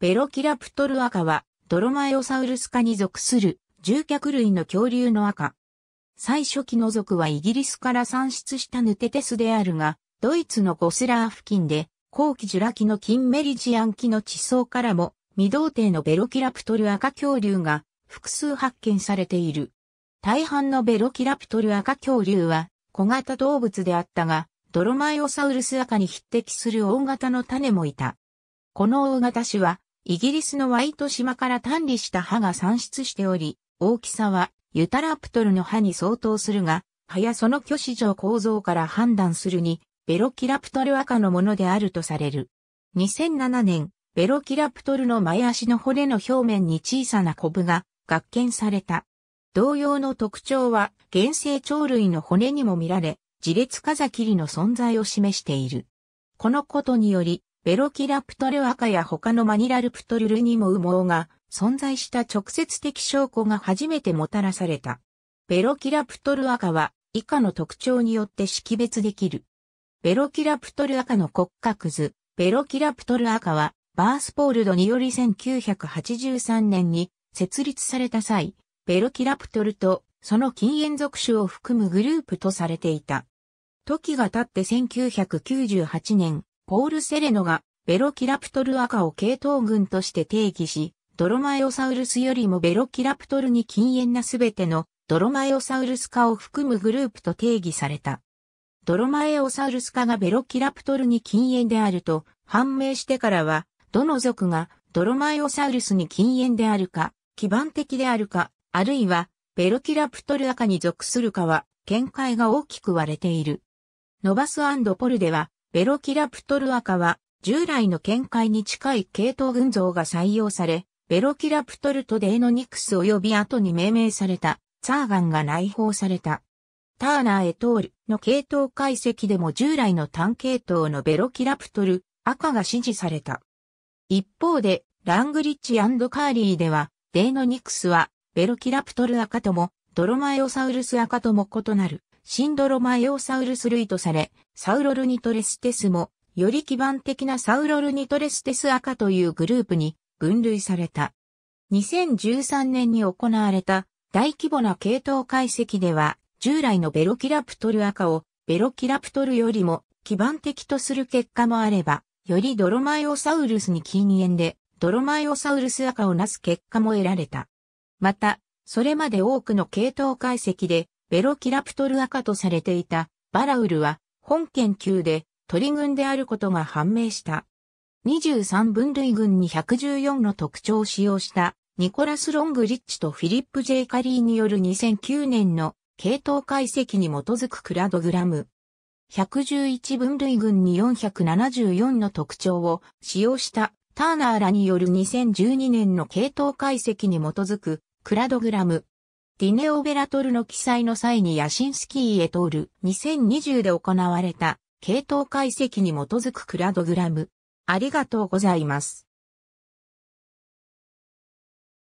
ベロキラプトル赤は、ドロマエオサウルス科に属する、獣脚類の恐竜の赤。最初期の属はイギリスから産出したヌテテスであるが、ドイツのゴスラー付近で、後期ジュラ紀のキンメリジアン紀の地層からも、未童定のベロキラプトル赤恐竜が複数発見されている。大半のベロキラプトル赤恐竜は小型動物であったが、ドロマイオサウルス赤に匹敵する大型の種もいた。この大型種はイギリスのワイト島から単理した歯が産出しており、大きさはユタラプトルの歯に相当するが、歯やその巨子状構造から判断するに、ベロキラプトル赤のものであるとされる。2007年、ベロキラプトルの前足の骨の表面に小さなコブが発見された。同様の特徴は原生鳥類の骨にも見られ、自列風切りの存在を示している。このことにより、ベロキラプトル赤や他のマニラルプトルルにも羽毛が存在した直接的証拠が初めてもたらされた。ベロキラプトル赤は以下の特徴によって識別できる。ベロキラプトル赤の骨格図、ベロキラプトル赤はバースポールドにより1983年に設立された際、ベロキラプトルとその禁煙属種を含むグループとされていた。時が経って1998年、ポール・セレノがベロキラプトル赤を系統群として定義し、ドロマエオサウルスよりもベロキラプトルに禁煙なすべてのドロマエオサウルス化を含むグループと定義された。ドロマエオサウルス化がベロキラプトルに禁煙であると判明してからは、どの族がドロマエオサウルスに禁煙であるか、基盤的であるか、あるいはベロキラプトル赤に属するかは、見解が大きく割れている。ノバスポルでは、ベロキラプトル赤は、従来の見解に近い系統群像が採用され、ベロキラプトルとデーノニクス及び後に命名された、ツァーガンが内包された。ターナー・エトールの系統解析でも従来の単系統のベロキラプトル赤が支持された。一方で、ラングリッチカーリーでは、デーノニクスは、ベロキラプトル赤とも、ドロマエオサウルス赤とも異なる。シンドロマエオサウルス類とされ、サウロルニトレステスも、より基盤的なサウロルニトレステス赤というグループに分類された。2013年に行われた大規模な系統解析では、従来のベロキラプトル赤をベロキラプトルよりも基盤的とする結果もあれば、よりドロマイオサウルスに禁煙で、ドロマイオサウルス赤をなす結果も得られた。また、それまで多くの系統解析で、ベロキラプトル赤とされていたバラウルは本研究で鳥群であることが判明した。23分類群に114の特徴を使用したニコラス・ロングリッチとフィリップ・ジェイカリーによる2009年の系統解析に基づくクラドグラム。111分類群に474の特徴を使用したターナーらによる2012年の系統解析に基づくクラドグラムディネオベラトルの記載の際にヤシンスキーへ通る2020で行われた系統解析に基づくクラドグラム。ありがとうございます。